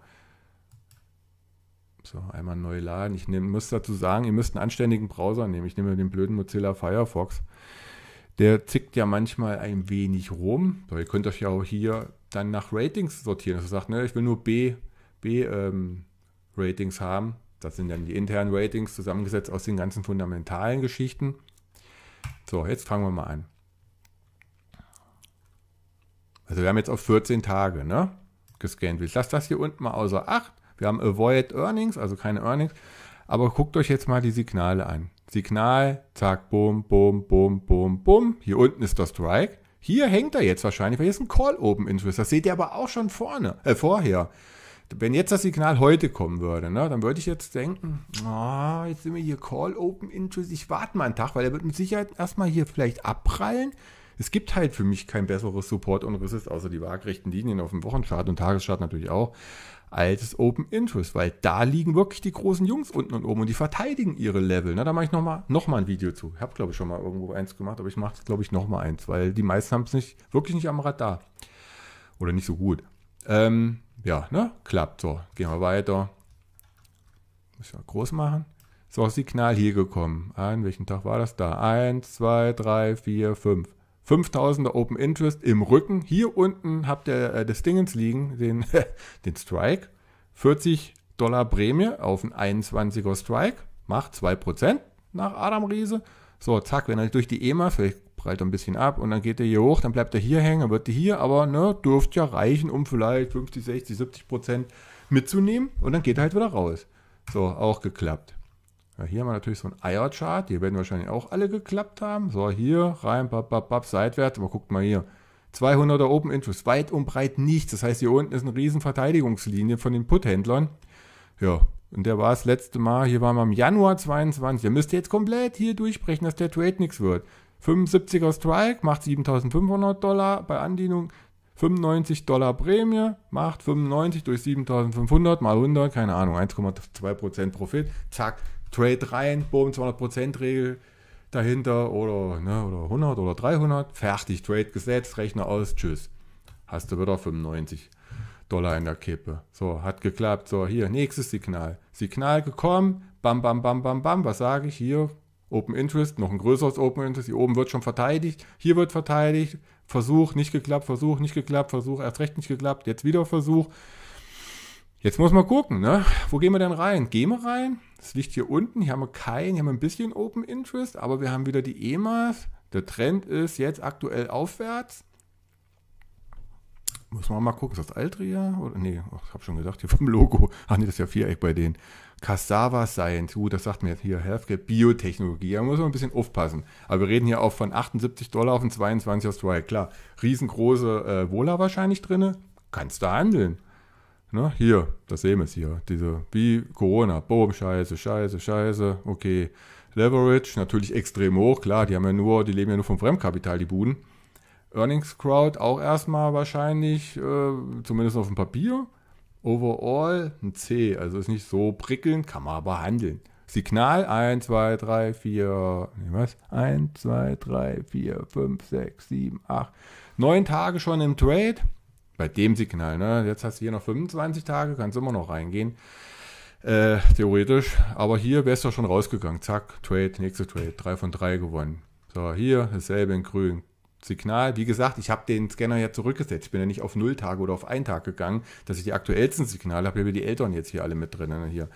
Speaker 1: So, einmal neu laden. Ich nehm, muss dazu sagen, ihr müsst einen anständigen Browser nehmen. Ich nehme den blöden Mozilla Firefox. Der zickt ja manchmal ein wenig rum. So, ihr könnt euch ja auch hier dann nach Ratings sortieren. Also sagt, ne, ich will nur B, B ähm, Ratings haben. Das sind dann die internen Ratings zusammengesetzt aus den ganzen fundamentalen Geschichten. So, jetzt fangen wir mal an. Also wir haben jetzt auf 14 Tage ne, gescannt. Ich lasse das hier unten mal außer Acht. Wir haben Avoid Earnings, also keine Earnings. Aber guckt euch jetzt mal die Signale an. Signal, zack, boom, boom, boom, boom, boom. Hier unten ist der Strike. Hier hängt er jetzt wahrscheinlich, weil hier ist ein Call Open Interest. Das seht ihr aber auch schon vorne, äh, vorher wenn jetzt das Signal heute kommen würde, ne, dann würde ich jetzt denken, oh, jetzt sind wir hier Call Open Interest, ich warte mal einen Tag, weil er wird mit Sicherheit erstmal hier vielleicht abprallen. Es gibt halt für mich kein besseres Support und Resist, außer die waagrechten Linien auf dem Wochenchart und Tageschart natürlich auch, als Open Interest, weil da liegen wirklich die großen Jungs unten und oben und die verteidigen ihre Level. Ne? Da mache ich nochmal noch mal ein Video zu. Ich habe, glaube ich, schon mal irgendwo eins gemacht, aber ich mache, glaube ich, nochmal eins, weil die meisten haben es nicht, wirklich nicht am Radar. Oder nicht so gut. Ähm, ja, ne? Klappt. So, gehen wir weiter. Muss ich mal groß machen. So, Signal hier gekommen. An welchem Tag war das da? 1, 2, 3, 4, 5. 5000er Open Interest im Rücken. Hier unten habt ihr äh, des Dingens liegen, den, den Strike. 40 Dollar Prämie auf einen 21er Strike. Macht 2% nach Adam Riese. So, zack, wenn er durch die EMA, vielleicht prallt ein bisschen ab und dann geht er hier hoch, dann bleibt er hier hängen, dann wird er hier, aber ne, dürfte ja reichen, um vielleicht 50, 60, 70 Prozent mitzunehmen und dann geht er halt wieder raus. So, auch geklappt. Ja, hier haben wir natürlich so einen Eierchart, hier werden wahrscheinlich auch alle geklappt haben. So, hier rein, bap, bap, bap, seitwärts, aber guckt mal hier. 200er Open Interest, weit und breit nichts. Das heißt, hier unten ist eine riesen Verteidigungslinie von den Putthändlern. Ja, und der war das letzte Mal, hier waren wir im Januar 22. Der müsste jetzt komplett hier durchbrechen, dass der Trade nichts wird. 75er Strike macht 7500 Dollar bei Andienung. 95 Dollar Prämie macht 95 durch 7500 mal 100, keine Ahnung, 1,2% Profit. Zack, Trade rein, boom, 200% Regel dahinter oder, ne, oder 100 oder 300. Fertig, Trade gesetzt, Rechner aus, tschüss. Hast du wieder 95 Dollar in der Kippe. So, hat geklappt. So, hier, nächstes Signal. Signal gekommen, bam, bam, bam, bam, bam. Was sage ich hier? Open Interest, noch ein größeres Open Interest. Hier oben wird schon verteidigt, hier wird verteidigt. Versuch, nicht geklappt, Versuch, nicht geklappt, Versuch, erst recht nicht geklappt, jetzt wieder Versuch. Jetzt muss man gucken, ne? wo gehen wir denn rein? Gehen wir rein? Das liegt hier unten, hier haben wir kein, hier haben wir ein bisschen Open Interest, aber wir haben wieder die EMAs. Der Trend ist jetzt aktuell aufwärts. Muss man mal gucken, ist das Altria? Oder, nee, ich habe schon gesagt, hier vom Logo. Ach nee, das ist ja Viereck bei denen. Cassava Science, uh, das sagt mir jetzt hier Healthcare, Biotechnologie, da muss man ein bisschen aufpassen. Aber wir reden hier auch von 78 Dollar auf ein 22 Australien. Klar, riesengroße äh, Wohler wahrscheinlich drin, kannst du handeln. Ne? Hier, das sehen wir es hier, diese, wie Corona, boom, scheiße, scheiße, scheiße, okay. Leverage, natürlich extrem hoch, klar, die haben ja nur, die leben ja nur vom Fremdkapital, die Buden. Earnings Crowd auch erstmal wahrscheinlich, äh, zumindest auf dem Papier, Overall ein C, also ist nicht so prickelnd, kann man aber handeln. Signal 1, 2, 3, 4, was? 1, 2, 3, 4, 5, 6, 7, 8, 9 Tage schon im Trade. Bei dem Signal, ne? Jetzt hast du hier noch 25 Tage, kannst immer noch reingehen. Äh, theoretisch. Aber hier wärst du schon rausgegangen. Zack, Trade, nächste Trade. 3 von 3 gewonnen. So, hier dasselbe in grün. Signal. Wie gesagt, ich habe den Scanner ja zurückgesetzt. Ich bin ja nicht auf null Tage oder auf einen Tag gegangen, dass ich die aktuellsten Signale habe. Ich habe die Eltern jetzt hier alle mit drin. Ne? Hier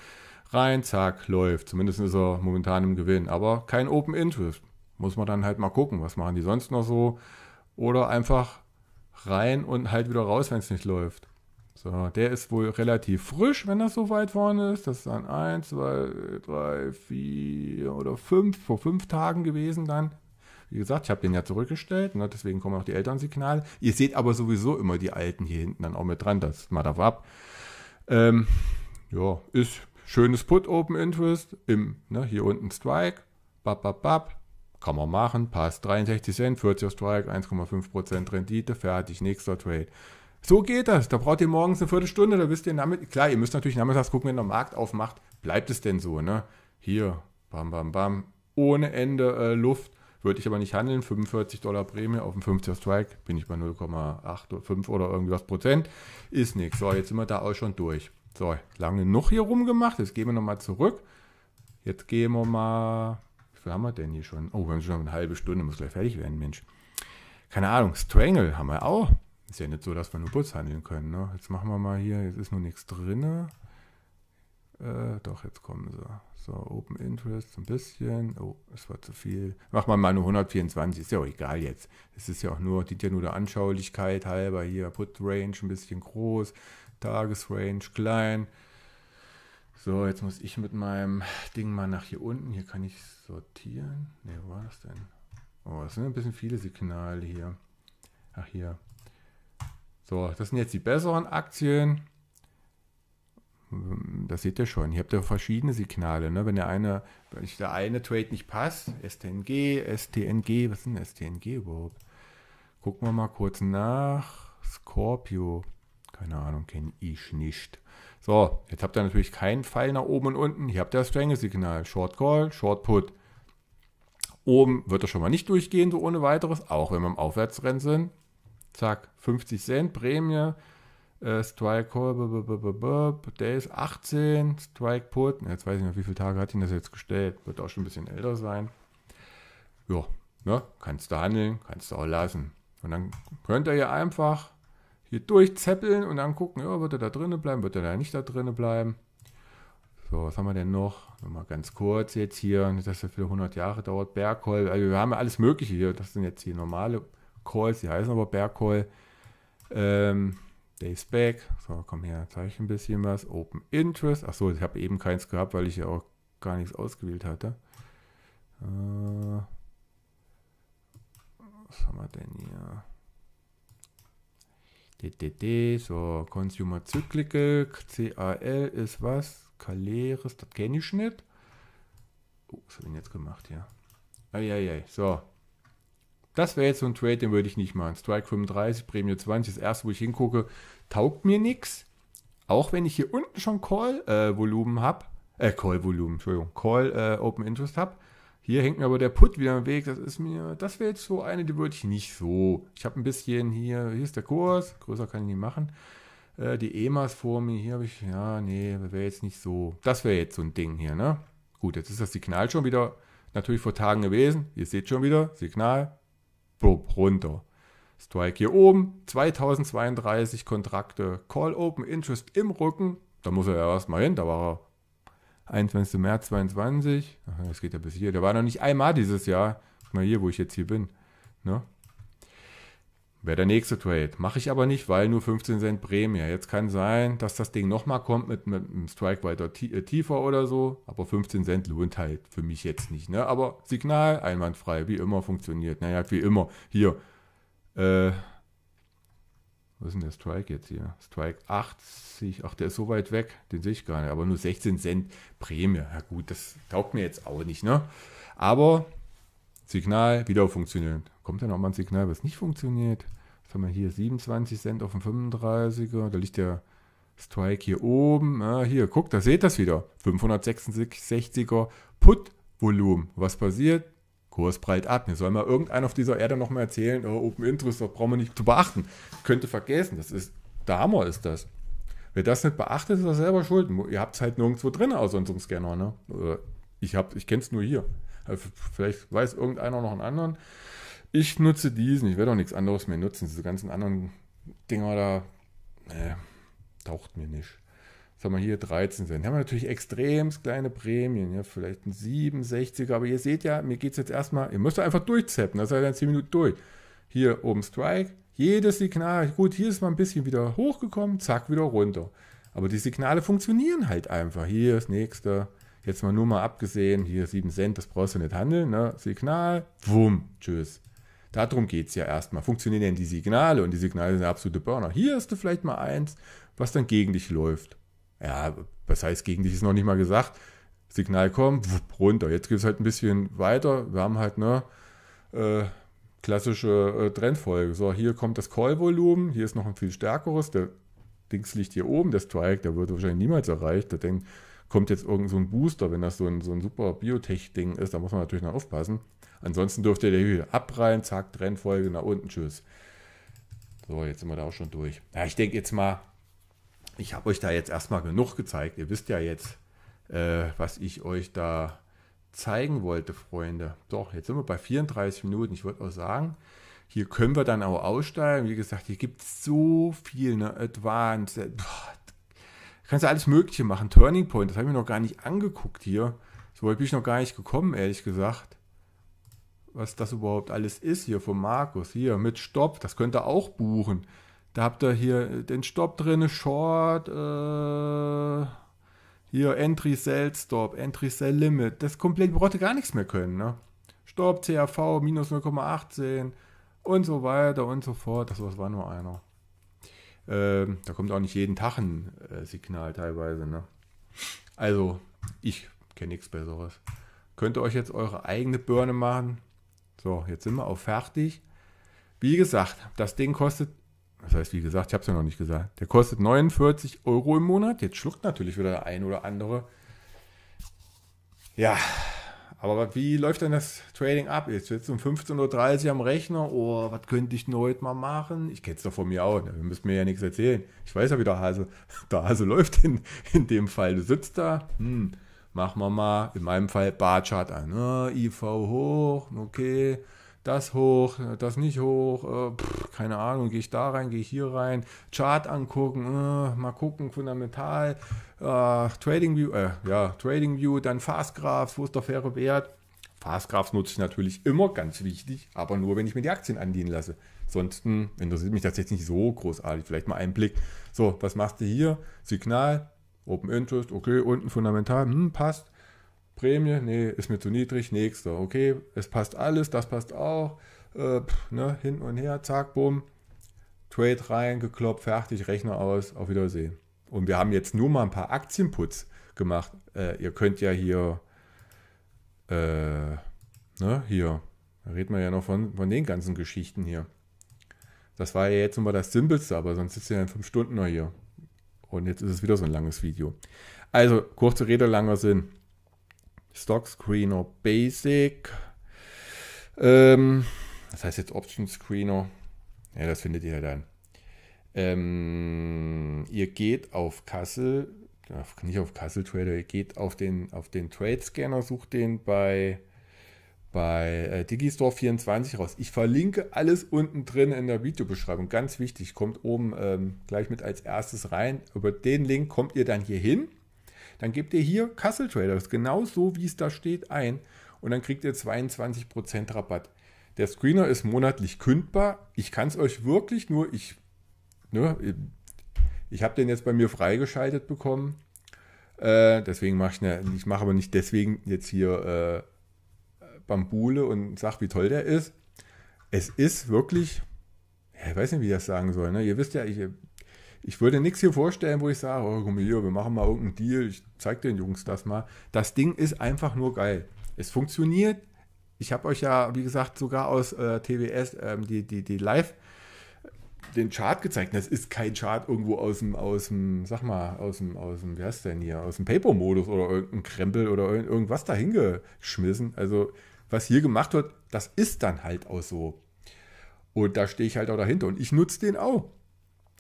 Speaker 1: rein, zack, läuft. Zumindest ist er momentan im Gewinn. Aber kein Open Interest. Muss man dann halt mal gucken, was machen die sonst noch so. Oder einfach rein und halt wieder raus, wenn es nicht läuft. So, der ist wohl relativ frisch, wenn das so weit vorne ist. Das ist dann 1, 2, 3, 4 oder 5, vor 5 Tagen gewesen dann. Wie gesagt, ich habe den ja zurückgestellt, ne, deswegen kommen auch die Elternsignale. Ihr seht aber sowieso immer die alten hier hinten dann auch mit dran, das mal da ab. Ähm, ja, ist schönes Put Open Interest, im, ne, hier unten Strike, bap, bap, bap, kann man machen, passt, 63 Cent, 40er Strike, 1,5% Rendite, fertig, nächster Trade. So geht das. Da braucht ihr morgens eine Viertelstunde, da wisst ihr damit. Klar, ihr müsst natürlich nachmittags gucken, wenn der Markt aufmacht, bleibt es denn so, ne? Hier, bam, bam, bam, ohne Ende äh, Luft würde ich aber nicht handeln. 45 Dollar Prämie auf dem 50er Strike bin ich bei 0,8 oder 5 oder irgendwas Prozent. Ist nichts. So, jetzt sind wir da auch schon durch. So, lange noch hier rumgemacht. Jetzt gehen wir nochmal zurück. Jetzt gehen wir mal. Wie viel haben wir denn hier schon? Oh, wir haben schon eine halbe Stunde. Muss gleich fertig werden, Mensch. Keine Ahnung. Strangle haben wir auch. Ist ja nicht so, dass wir nur Putz handeln können. Ne? Jetzt machen wir mal hier. Jetzt ist nur nichts drin. Äh, doch, jetzt kommen sie. So, Open Interest ein bisschen. Oh, es war zu viel. Mach mal mal nur 124, ist ja auch egal jetzt. Es ist ja auch nur, die ja nur der Anschaulichkeit halber hier. Put Range ein bisschen groß, Tagesrange klein. So, jetzt muss ich mit meinem Ding mal nach hier unten. Hier kann ich sortieren. Ne, wo war das denn? Oh, das sind ein bisschen viele Signale hier. Ach, hier. So, das sind jetzt die besseren Aktien. Ähm, das seht ihr schon. Ihr habt ja verschiedene Signale. Ne? Wenn der eine, wenn der eine Trade nicht passt, STNG, STNG, was ist denn STNG überhaupt? Gucken wir mal kurz nach. Scorpio. Keine Ahnung, kenne ich nicht. So, jetzt habt ihr natürlich keinen Pfeil nach oben und unten. Hier habt ihr das strenge signal Short Call, Short Put. Oben wird er schon mal nicht durchgehen, so ohne weiteres, auch wenn wir im Aufwärtsrennen sind. Zack, 50 Cent Prämie. Äh, Strike der ist 18, Strike Put, jetzt weiß ich noch, wie viele Tage hat ihn das jetzt gestellt, wird auch schon ein bisschen älter sein. Ja, ne, kannst du handeln, kannst du auch lassen. Und dann könnt ihr ja einfach hier durchzeppeln und dann gucken, ja, wird er da drinnen bleiben, wird er da nicht da drinnen bleiben. So, was haben wir denn noch? Nochmal ganz kurz jetzt hier, nicht, dass das für 100 Jahre dauert. Bergkoll, also wir haben ja alles Mögliche hier. Das sind jetzt hier normale Calls, die heißen aber Bergkoll. Ähm, Days Back. So, komm her, zeige ich ein bisschen was. Open Interest. Achso, ich habe eben keins gehabt, weil ich ja auch gar nichts ausgewählt hatte. Äh, was haben wir denn hier? DDD, so, Consumer Cyclical, CAL ist was? Kaleres, das kenne ich nicht. Oh, was habe ich denn jetzt gemacht hier? Eieiei, so. Das wäre jetzt so ein Trade, den würde ich nicht machen. Strike 35, Prämie 20, das erste, wo ich hingucke, taugt mir nichts. Auch wenn ich hier unten schon Call-Volumen äh, habe, äh, Call-Volumen, Entschuldigung, Call äh, Open Interest habe. Hier hängt mir aber der Put wieder im Weg. Das ist mir, das wäre jetzt so eine, die würde ich nicht so. Ich habe ein bisschen hier, hier ist der Kurs, größer kann ich nicht machen. Äh, die EMAs vor mir, hier habe ich, ja, nee, wäre jetzt nicht so. Das wäre jetzt so ein Ding hier, ne? Gut, jetzt ist das Signal schon wieder natürlich vor Tagen gewesen. Ihr seht schon wieder, Signal, bup, runter. Strike hier oben, 2032 Kontrakte, Call Open Interest im Rücken. Da muss er ja erstmal hin, da war er 21. März 22. Ach, das geht ja bis hier. Der war noch nicht einmal dieses Jahr. Guck mal hier, wo ich jetzt hier bin. Ne? Wäre der nächste Trade. Mache ich aber nicht, weil nur 15 Cent Prämie. Jetzt kann sein, dass das Ding nochmal kommt mit, mit einem Strike weiter äh, tiefer oder so. Aber 15 Cent lohnt halt für mich jetzt nicht. Ne? Aber Signal einwandfrei, wie immer funktioniert. Naja, wie immer. Hier. Äh, was ist denn der Strike jetzt hier? Strike 80. Ach, der ist so weit weg. Den sehe ich gar nicht. Aber nur 16 Cent Prämie. Ja gut, das taugt mir jetzt auch nicht. Ne? Aber Signal wieder funktioniert kommt dann auch mal ein Signal, was nicht funktioniert. Was haben wir hier? 27 Cent auf dem 35er. Da liegt der Strike hier oben. Ah, hier, guck, da seht das wieder. 566er Put-Volumen. Was passiert? Kurs breit ab. Mir soll mal irgendeiner auf dieser Erde nochmal erzählen, oh, Open Interest, das brauchen wir nicht zu beachten. Könnte vergessen, das ist, der Hammer ist das. Wer das nicht beachtet, ist er selber schuld. Ihr habt es halt nirgendwo drin, außer unserem Scanner. Ne? Ich, ich kenne es nur hier. Also, vielleicht weiß irgendeiner noch einen anderen. Ich nutze diesen, ich werde auch nichts anderes mehr nutzen. Diese ganzen anderen Dinger da, nee, taucht mir nicht. Sagen wir hier 13 Cent. Da Haben wir natürlich extrem kleine Prämien, ja, vielleicht ein 67er, aber ihr seht ja, mir geht es jetzt erstmal, ihr müsst einfach durchzappen, da seid dann 10 Minuten durch. Hier oben Strike, jedes Signal, gut, hier ist mal ein bisschen wieder hochgekommen, zack, wieder runter. Aber die Signale funktionieren halt einfach. Hier das nächste, jetzt mal nur mal abgesehen, hier 7 Cent, das brauchst du nicht handeln, ne? Signal, wumm, tschüss. Darum geht es ja erstmal. Funktionieren denn die Signale? Und die Signale sind absolute Burner. Hier hast du vielleicht mal eins, was dann gegen dich läuft. Ja, was heißt gegen dich ist noch nicht mal gesagt. Signal kommt, runter. Jetzt geht es halt ein bisschen weiter. Wir haben halt eine äh, klassische äh, Trendfolge. So, hier kommt das Call-Volumen, hier ist noch ein viel stärkeres. Der Dings liegt hier oben, der Strike, der wird wahrscheinlich niemals erreicht. Der denkt, kommt jetzt irgend so ein Booster, wenn das so ein, so ein super Biotech-Ding ist, da muss man natürlich noch aufpassen. Ansonsten dürfte der wieder abreihen, zack, Trennfolge, nach unten, tschüss. So, jetzt sind wir da auch schon durch. Ja, ich denke jetzt mal, ich habe euch da jetzt erstmal genug gezeigt. Ihr wisst ja jetzt, äh, was ich euch da zeigen wollte, Freunde. Doch, jetzt sind wir bei 34 Minuten. Ich wollte auch sagen, hier können wir dann auch aussteigen. Wie gesagt, hier gibt es so viel, ne? Advanced, boah, kannst du alles Mögliche machen. Turning Point, das habe ich mir noch gar nicht angeguckt hier. So weit bin ich noch gar nicht gekommen, ehrlich gesagt. Was das überhaupt alles ist hier von Markus. Hier mit Stopp, das könnt ihr auch buchen. Da habt ihr hier den Stopp drin, Short, äh, hier Entry Sell Stop, Entry Sell Limit. Das komplett braucht ihr gar nichts mehr können. Ne? Stopp, CAV, minus 0,18 und so weiter und so fort. Das war nur einer. Ähm, da kommt auch nicht jeden Tag ein äh, Signal teilweise. Ne? Also, ich kenne nichts Besseres. Könnt ihr euch jetzt eure eigene Birne machen? So, jetzt sind wir auch fertig. Wie gesagt, das Ding kostet, das heißt, wie gesagt, ich habe es ja noch nicht gesagt, der kostet 49 Euro im Monat. Jetzt schluckt natürlich wieder der ein oder andere. Ja, aber wie läuft denn das Trading ab? Jetzt sitzt um 15.30 Uhr am Rechner, oh, was könnte ich denn heute mal machen? Ich kenne es doch von mir auch, ne? du müsst mir ja nichts erzählen. Ich weiß ja, wie der Hase, der Hase läuft in, in dem Fall. Du sitzt da, hm, machen wir mal, in meinem Fall Barchart an, ne? IV hoch, okay, das hoch, das nicht hoch, äh, pff, keine Ahnung, gehe ich da rein, gehe ich hier rein, Chart angucken, äh, mal gucken, fundamental, äh, Trading View, äh, ja, Trading View, dann Fast Graphs, wo ist der faire Wert? Fast Graphs nutze ich natürlich immer, ganz wichtig, aber nur, wenn ich mir die Aktien andienen lasse. Sonst interessiert mich das jetzt nicht so großartig, vielleicht mal einen Blick. So, was machst du hier? Signal, Open Interest, okay, unten fundamental, hm, passt. Prämie, nee, ist mir zu niedrig, nächster, okay, es passt alles, das passt auch, äh, pff, ne, hin und her, zack, bumm, Trade rein, gekloppt, fertig, Rechner aus, auf Wiedersehen. Und wir haben jetzt nur mal ein paar Aktienputs gemacht. Äh, ihr könnt ja hier, äh, ne, hier, da reden wir ja noch von, von den ganzen Geschichten hier. Das war ja jetzt immer das Simpelste, aber sonst sitzt ihr ja in fünf Stunden noch hier. Und jetzt ist es wieder so ein langes Video. Also, kurze Rede, langer Sinn. Stock Screener Basic. Ähm, das heißt jetzt Option Screener. Ja, das findet ihr dann. Ähm, ihr geht auf Kassel, nicht auf Kassel Trader, ihr geht auf den, auf den Trade Scanner, sucht den bei, bei äh, Digistore24 raus. Ich verlinke alles unten drin in der Videobeschreibung. Ganz wichtig, kommt oben ähm, gleich mit als erstes rein. Über den Link kommt ihr dann hier hin dann gebt ihr hier Castle Traders genau so, wie es da steht, ein und dann kriegt ihr 22% Rabatt. Der Screener ist monatlich kündbar. Ich kann es euch wirklich nur, ich, ne, ich habe den jetzt bei mir freigeschaltet bekommen. Äh, deswegen mache ich, ne, ich mache aber nicht deswegen jetzt hier äh, Bambule und sag, wie toll der ist. Es ist wirklich, ich weiß nicht, wie ich das sagen soll. Ne? Ihr wisst ja, ich, ich würde nichts hier vorstellen, wo ich sage, oh, komm hier, wir machen mal irgendeinen Deal, ich zeige den Jungs das mal. Das Ding ist einfach nur geil. Es funktioniert. Ich habe euch ja, wie gesagt, sogar aus äh, TWS äh, die, die, die Live- äh, den Chart gezeigt. Das ist kein Chart irgendwo aus dem, aus dem, sag mal, aus dem, aus dem, wie heißt denn hier, aus dem Paper-Modus oder irgendein Krempel oder irgendwas dahingeschmissen. Also, was hier gemacht wird, das ist dann halt auch so. Und da stehe ich halt auch dahinter. Und ich nutze den auch.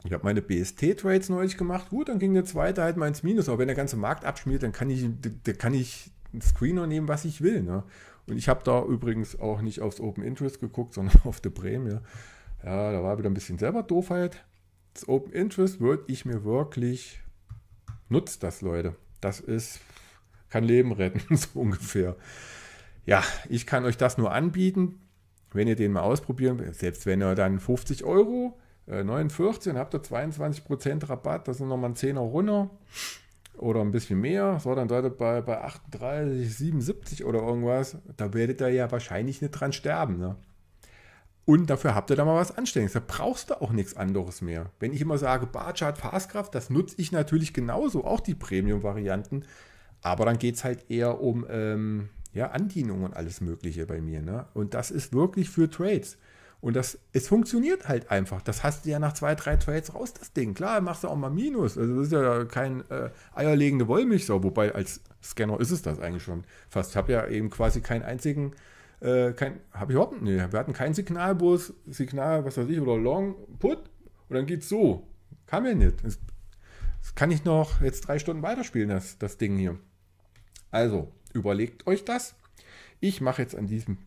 Speaker 1: Ich habe meine BST-Trades neulich gemacht. Gut, dann ging der zweite halt mal ins Minus. Aber wenn der ganze Markt abschmiert, dann kann ich, da kann ich einen Screener nehmen, was ich will. Ne? Und ich habe da übrigens auch nicht aufs Open Interest geguckt, sondern auf die Prämie. Ja, da war wieder ein bisschen selber doof halt. Das Open Interest würde ich mir wirklich. Nutzt das, Leute. Das ist. Kann Leben retten, so ungefähr. Ja, ich kann euch das nur anbieten. Wenn ihr den mal ausprobieren, selbst wenn ihr dann 50 Euro 49 äh, habt ihr 22% Rabatt, das sind nochmal ein Zehner runter oder ein bisschen mehr, so dann seid ihr bei, bei 38, 77 oder irgendwas, da werdet ihr ja wahrscheinlich nicht dran sterben. Ne? Und dafür habt ihr da mal was Anständiges. Da brauchst du auch nichts anderes mehr. Wenn ich immer sage, Barchart, Fastkraft, das nutze ich natürlich genauso, auch die Premium-Varianten. Aber dann geht es halt eher um ähm, ja, Andienung und alles Mögliche bei mir. Ne? Und das ist wirklich für Trades. Und das, es funktioniert halt einfach. Das hast du ja nach zwei, drei Trades raus, das Ding. Klar, machst du auch mal Minus. Also das ist ja kein äh, eierlegende Wollmilchsau. Wobei als Scanner ist es das eigentlich schon fast. Ich habe ja eben quasi keinen einzigen, äh, kein, habe ich überhaupt nicht. Nee, wir hatten keinen Signalbus, Signal, was weiß ich, oder Long Put. Und dann geht es so. Kam ja nicht. Das, das kann ich noch jetzt drei Stunden weiterspielen, das, das Ding hier. Also, überlegt euch das. Ich mache jetzt an diesem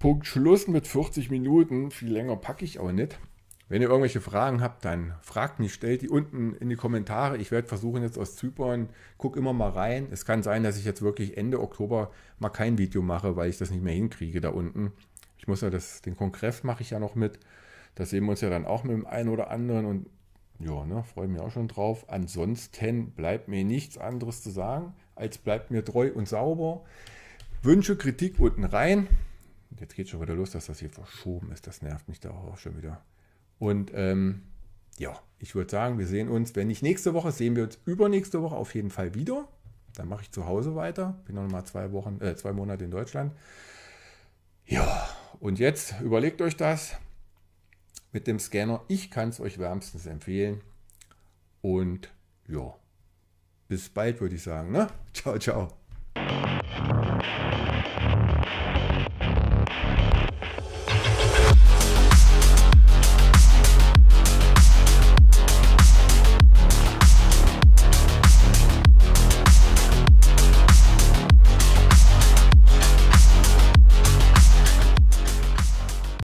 Speaker 1: Punkt Schluss mit 40 Minuten. Viel länger packe ich auch nicht. Wenn ihr irgendwelche Fragen habt, dann fragt mich, stellt die unten in die Kommentare. Ich werde versuchen jetzt aus Zypern, guck immer mal rein. Es kann sein, dass ich jetzt wirklich Ende Oktober mal kein Video mache, weil ich das nicht mehr hinkriege da unten. Ich muss ja das, den Kongress mache ich ja noch mit. Das sehen wir uns ja dann auch mit dem einen oder anderen und ja, ne, freue mich auch schon drauf. Ansonsten bleibt mir nichts anderes zu sagen, als bleibt mir treu und sauber. Wünsche, Kritik unten rein jetzt geht schon wieder los, dass das hier verschoben ist. Das nervt mich da auch schon wieder. Und ähm, ja, ich würde sagen, wir sehen uns, wenn nicht nächste Woche, sehen wir uns übernächste Woche auf jeden Fall wieder. Dann mache ich zu Hause weiter. Bin noch mal zwei Wochen, äh, zwei Monate in Deutschland. Ja, und jetzt überlegt euch das mit dem Scanner. Ich kann es euch wärmstens empfehlen. Und ja, bis bald würde ich sagen. Ne? Ciao, ciao.